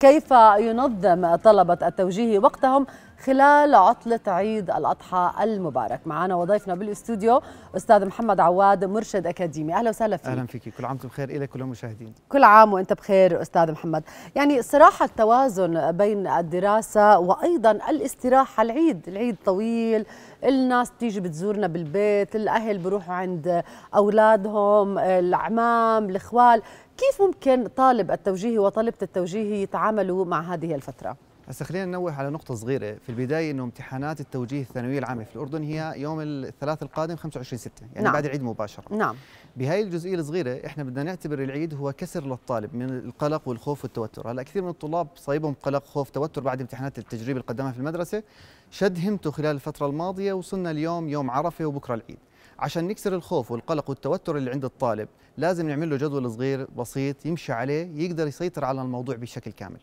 كيف ينظم طلبة التوجيه وقتهم خلال عطلة عيد الأضحى المبارك معنا وضيفنا بالاستوديو أستاذ محمد عواد مرشد أكاديمي أهلا وسهلا فيك أهلا فيك كل عام وانتم بخير إليك المشاهدين كل عام وأنت بخير أستاذ محمد يعني صراحة التوازن بين الدراسة وأيضا الاستراحة العيد العيد طويل الناس تيجي بتزورنا بالبيت الأهل بروحوا عند أولادهم العمام الإخوال كيف ممكن طالب التوجيهي وطالبة التوجيهي يتعاملوا مع هذه الفترة؟ هسه خلينا ننوه على نقطة صغيرة في البداية انه امتحانات التوجيه الثانوية العامة في الأردن هي يوم الثلاث القادم 25 6 يعني نعم. بعد العيد مباشرة نعم بهاي الجزئية الصغيرة احنا بدنا نعتبر العيد هو كسر للطالب من القلق والخوف والتوتر هلا كثير من الطلاب صايبهم قلق خوف توتر بعد امتحانات التجريب اللي قدمها في المدرسة شد همته خلال الفترة الماضية وصلنا اليوم يوم عرفة وبكرة العيد عشان نكسر الخوف والقلق والتوتر اللي عند الطالب لازم نعمل له جدول صغير بسيط يمشي عليه يقدر يسيطر على الموضوع بشكل كامل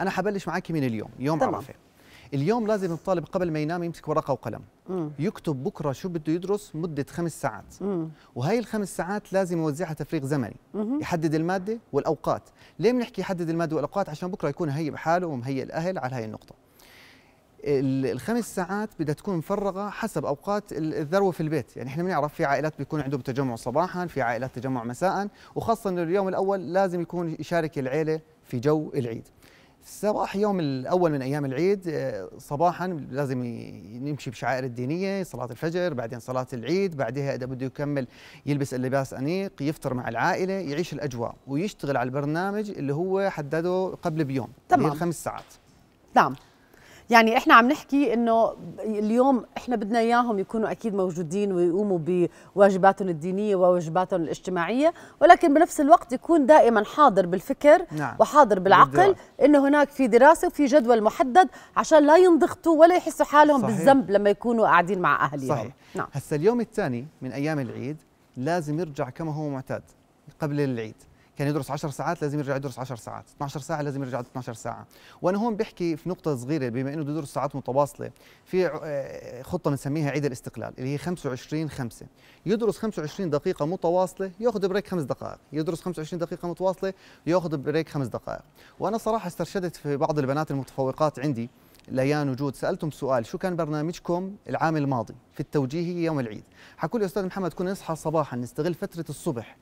انا حبلش معك من اليوم يوم طبعا. عرفه اليوم لازم الطالب قبل ما ينام يمسك ورقه وقلم مم. يكتب بكره شو بده يدرس مده خمس ساعات مم. وهي الخمس ساعات لازم يوزعها تفريغ زمني مم. يحدد الماده والاوقات ليه بنحكي يحدد الماده والاوقات عشان بكره يكون هي بحاله ومهيئ الاهل على هاي النقطه الخمس ساعات بدها تكون مفرغه حسب اوقات الذروه في البيت يعني احنا بنعرف في عائلات بيكون عندهم تجمع صباحا في عائلات تجمع مساء وخاصه انه اليوم الاول لازم يكون يشارك العيله في جو العيد صباح يوم الاول من ايام العيد آه، صباحا لازم يمشي بشعائر الدينيه صلاه الفجر بعدين صلاه العيد بعدها اذا بده يكمل يلبس اللباس انيق يفطر مع العائله يعيش الاجواء ويشتغل على البرنامج اللي هو حدده قبل بيوم تمام الخمس ساعات نعم يعني احنا عم نحكي انه اليوم احنا بدنا اياهم يكونوا اكيد موجودين ويقوموا بواجباتهم الدينيه وواجباتهم الاجتماعيه ولكن بنفس الوقت يكون دائما حاضر بالفكر نعم. وحاضر بالعقل انه هناك في دراسه وفي جدول محدد عشان لا ينضغطوا ولا يحسوا حالهم صحيح. بالذنب لما يكونوا قاعدين مع اهلهم صحيح نعم. هسا اليوم الثاني من ايام العيد لازم يرجع كما هو معتاد قبل العيد كان يدرس 10 ساعات لازم يرجع يدرس 10 ساعات 12 ساعه لازم يرجع 12 ساعه وانا هون بحكي في نقطه صغيره بما انه بده يدرس ساعات متواصله في آه، خطه بنسميها عيد الاستقلال اللي هي 25 5 يدرس 25 دقيقه متواصله ياخذ بريك خمس دقائق يدرس 25 دقيقه متواصله ياخذ بريك خمس دقائق وانا صراحه استرشدت في بعض البنات المتفوقات عندي ليان وجود سالتهم سؤال شو كان برنامجكم العام الماضي في التوجيهي يوم العيد حكوا لي استاذ محمد كنا نصحى صباحا نستغل فتره الصبح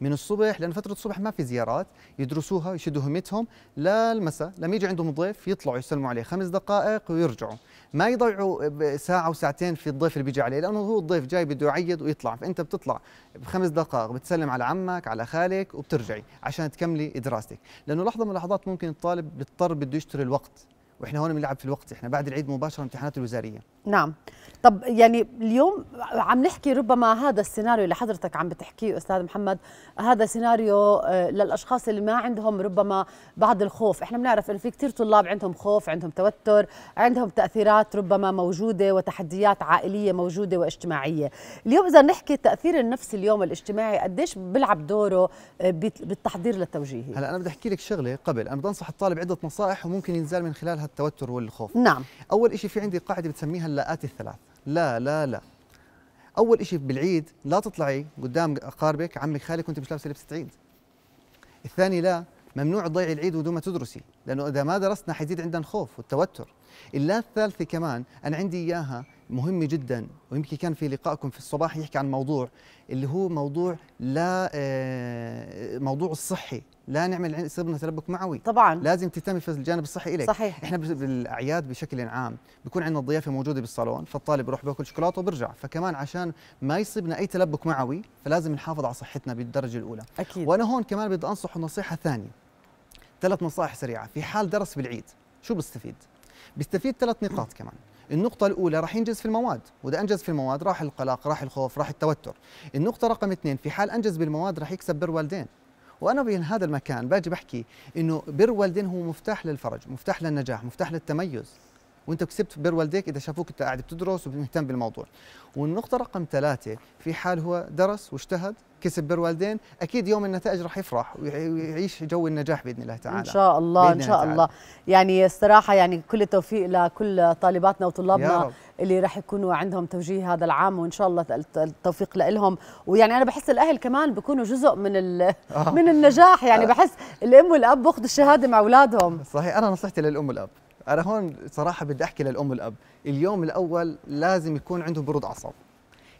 من الصبح لان فتره الصبح ما في زيارات يدرسوها يشدوا همتهم للمساء لما يجي عندهم ضيف يطلعوا يسلموا عليه خمس دقائق ويرجعوا ما يضيعوا ساعه وساعتين في الضيف اللي بيجي عليه لانه هو الضيف جاي بده يعيد ويطلع فانت بتطلع بخمس دقائق بتسلم على عمك على خالك وبترجعي عشان تكملي دراستك لانه لحظه من اللحظات ممكن الطالب بيضطر بده يشتري الوقت واحنا هون بنلعب في الوقت احنا بعد العيد مباشره امتحانات الوزاريه نعم طب يعني اليوم عم نحكي ربما هذا السيناريو اللي حضرتك عم بتحكيه استاذ محمد هذا سيناريو آه، للاشخاص اللي ما عندهم ربما بعض الخوف احنا بنعرف انه في كثير طلاب عندهم خوف عندهم توتر عندهم تاثيرات ربما موجوده وتحديات عائليه موجوده واجتماعيه اليوم اذا نحكي التاثير النفسي اليوم الاجتماعي قديش بيلعب دوره آه، بالتحضير للتوجيهي هلا انا بدي احكي لك شغله قبل انا بدي انصح الطالب عده نصائح وممكن ينزال من خلالها التوتر والخوف نعم اول شيء في عندي قاعده بتسميها اللاءات الثلاث لا لا لا اول شيء بالعيد لا تطلعي قدام اقاربك عمك خالك وانت مش لابسه لبسه عيد الثاني لا ممنوع تضيعي العيد بدون ما تدرسي لانه اذا ما درسنا حيزيد عندنا الخوف والتوتر الا الثالثه كمان انا عندي اياها مهمه جدا ويمكن كان في لقائكم في الصباح يحكي عن موضوع اللي هو موضوع لا آه، موضوع الصحي لا نعمل صرنا تلبك معوي طبعا لازم تهتمي في الجانب الصحي لك صحيح احنا بالاعياد بشكل عام بيكون عندنا الضيافه موجوده بالصالون فالطالب يروح بياكل شوكولاته وبرجع فكمان عشان ما يصيبنا اي تلبك معوي فلازم نحافظ على صحتنا بالدرجه الاولى اكيد وانا هون كمان بدي انصح نصيحه ثانيه ثلاث نصائح سريعه في حال درس بالعيد شو بستفيد بيستفيد ثلاث نقاط كمان النقطة الأولى راح ينجز في المواد، وإذا أنجز في المواد راح القلق، راح الخوف، راح التوتر. النقطة رقم اثنين في حال أنجز بالمواد راح يكسب بر والدين، وانا من هذا المكان باجي بحكي انه بر والدين هو مفتاح للفرج مفتاح للنجاح مفتاح للتميز وانت كسبت بر والديك اذا شافوك انت قاعد بتدرس ومهتم بالموضوع والنقطه رقم ثلاثه في حال هو درس واجتهد كسب بر والدين اكيد يوم النتائج راح يفرح ويعيش جو النجاح باذن الله تعالى ان شاء الله ان شاء تعالى. الله يعني الصراحه يعني كل التوفيق لكل طالباتنا وطلابنا اللي راح يكونوا عندهم توجيه هذا العام وان شاء الله التوفيق لهم ويعني انا بحس الاهل كمان بيكونوا جزء من آه. من النجاح يعني آه. بحس الام والاب بياخذوا الشهاده مع اولادهم صحيح انا نصيحتي للام والاب انا هون صراحه بدي احكي للام والاب اليوم الاول لازم يكون عنده برود اعصاب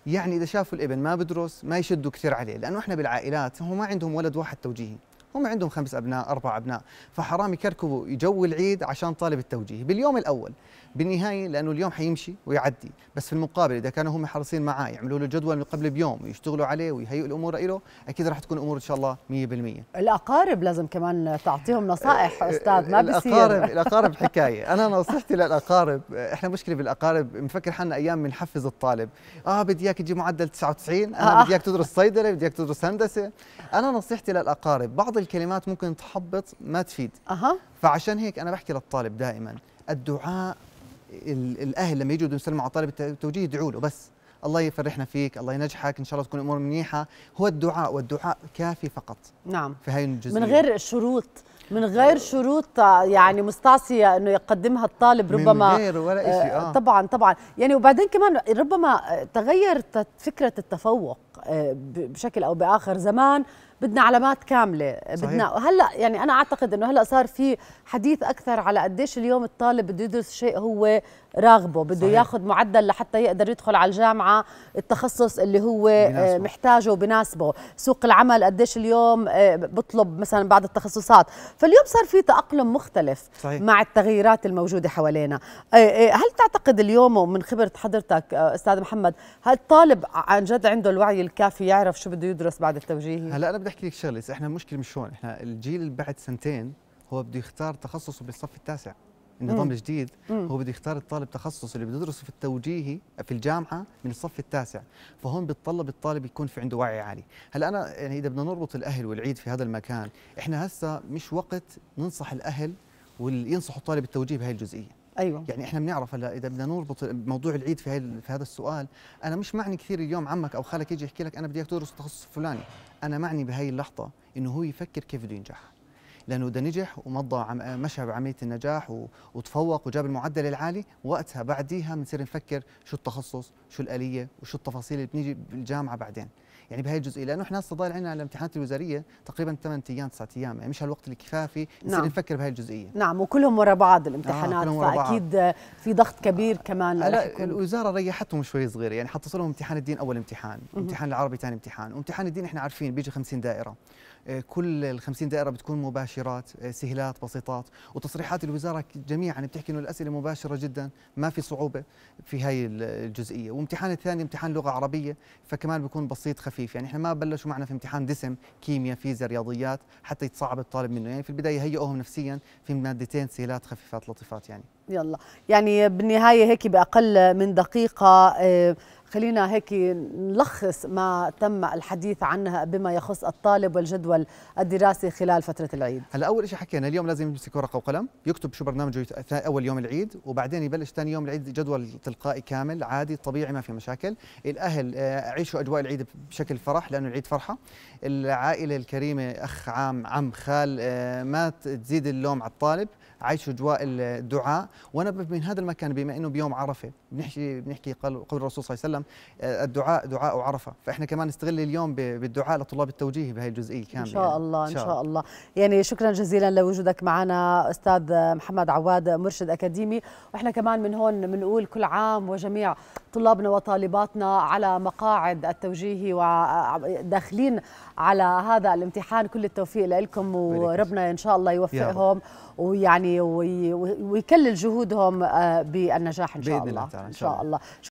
يعني اذا شافوا الابن ما بدرس ما يشدوا كثير عليه لانه احنا بالعائلات هو ما عندهم ولد واحد توجيهي هم عندهم خمس أبناء أربع أبناء فحرام يكركبوا جو العيد عشان طالب التوجيه باليوم الأول بالنهاية لأنه اليوم حيمشي ويعدي بس في المقابل إذا كانوا هم حريصين معاه يعملوا له جدول من قبل بيوم ويشتغلوا عليه ويهيئوا الأمور له أكيد راح تكون أمور إن شاء الله 100% الأقارب لازم كمان تعطيهم نصائح أستاذ ما بصير الأقارب الأقارب حكاية أنا نصيحتي للأقارب إحنا مشكلة بالأقارب مفكر حالنا أيام بنحفز الطالب آه بدي إياك تجيب معدل 99 أنا آه. بدي إياك تدرس صيدلة بدي إياك تدرس هندسة أنا نصيحتي للأقارب بعض الكلمات ممكن تحبط ما تفيد أه. فعشان هيك انا بحكي للطالب دائما الدعاء الاهل لما يجوا بدهم يسلموا على طالب التوجيه يدعوا له بس الله يفرحنا فيك الله ينجحك ان شاء الله تكون امور منيحه هو الدعاء والدعاء كافي فقط نعم في هاي الجزئيه من غير شروط من غير شروط يعني مستعصيه انه يقدمها الطالب ربما من غير ولا شيء آه،, آه. طبعا طبعا يعني وبعدين كمان ربما تغيرت فكره التفوق آه، بشكل او باخر زمان بدنا علامات كامله آه، صحيح. بدنا هلا يعني انا اعتقد انه هلا صار في حديث اكثر على قديش اليوم الطالب بده يدرس شيء هو راغبه بده ياخذ معدل لحتى يقدر يدخل على الجامعه التخصص اللي هو آه، بناسبه. محتاجه وبناسبه سوق العمل قديش اليوم بطلب مثلا بعض التخصصات فاليوم صار في تاقلم مختلف صحيح. مع التغييرات الموجوده حوالينا هل تعتقد اليوم ومن خبره حضرتك استاذ محمد هل الطالب عن جد عنده الوعي الكافي يعرف شو بده يدرس بعد التوجيهي هلا انا بدي احكي لك شغله احنا المشكله مش هون احنا الجيل اللي بعد سنتين هو بده يختار تخصصه بالصف التاسع النظام مم. الجديد مم. هو بده يختار الطالب تخصص اللي بده يدرسه في التوجيهي في الجامعه من الصف التاسع فهون بيتطلب الطالب يكون في عنده وعي عالي هلا انا يعني اذا بدنا نربط الاهل والعيد في هذا المكان احنا هسه مش وقت ننصح الاهل واللي ينصحوا الطالب التوجيه بهي الجزئيه ايوه يعني احنا بنعرف هلا اذا بدنا نربط موضوع العيد في في هذا السؤال انا مش معني كثير اليوم عمك او خالك يجي يحكي لك انا بدي اياك تدرس التخصص الفلاني انا معني بهي اللحظه انه هو يفكر كيف بده ينجح لانه اذا نجح ومضى عم مشى بعمليه النجاح وتفوق وجاب المعدل العالي وقتها بعديها بنصير نفكر شو التخصص شو الاليه وشو التفاصيل اللي بنيجي بالجامعه بعدين يعني بهي الجزئيه لانه احنا هسه ضايل عندنا على الامتحانات الوزاريه تقريبا 8 ايام 9 ايام يعني مش هالوقت الكفافي نعم. نفكر بهي الجزئيه نعم وكلهم ورا بعض الامتحانات آه فاكيد في ضغط كبير آه كمان لا الوزاره ريحتهم شوي صغيره يعني حطت لهم امتحان الدين اول امتحان امتحان العربي ثاني امتحان وامتحان الدين احنا عارفين بيجي 50 دائره كل ال 50 دائره بتكون مباشرات سهلات بسيطات وتصريحات الوزاره جميعا بتحكي انه الاسئله مباشره جدا ما في صعوبه في هاي الجزئيه وامتحان الثاني امتحان لغه عربيه فكمان بيكون بسيط خفيف يعني احنا ما بلشوا معنا في امتحان دسم كيمياء فيزياء رياضيات حتى يتصعب الطالب منه يعني في البدايه هيئوهم نفسيا في مادتين سهلات خفيفات لطيفات يعني يلا يعني بالنهايه هيك باقل من دقيقه آه، خلينا هيك نلخص ما تم الحديث عنها بما يخص الطالب والجدول الدراسي خلال فترة العيد هلا أول شيء حكينا اليوم لازم يمسك ورقة وقلم يكتب شو برنامجه أول يوم العيد وبعدين يبلش ثاني يوم العيد جدول تلقائي كامل عادي طبيعي ما في مشاكل الأهل آه، عيشوا أجواء العيد بشكل فرح لأنه العيد فرحة العائلة الكريمة أخ عام عم خال آه، ما تزيد اللوم على الطالب عايشوا اجواء الدعاء وانا من هذا المكان بما انه بيوم عرفه بنحكي بنحكي قول الرسول صلى الله عليه وسلم آه، الدعاء دعاء عرفه فاحنا كمان نستغل اليوم بالدعاء لطلاب التوجيه بهي الجزئيه كامله يعني. ان شاء الله يعني. ان شاء الله يعني شكرا جزيلا لوجودك معنا استاذ محمد عواد مرشد اكاديمي واحنا كمان من هون بنقول كل عام وجميع طلابنا وطالباتنا على مقاعد التوجيهي وداخلين على هذا الامتحان كل التوفيق لكم وربنا ان شاء الله يوفقهم ويعني ويكلل جهودهم آه، بالنجاح ان شاء الله, ان شاء الله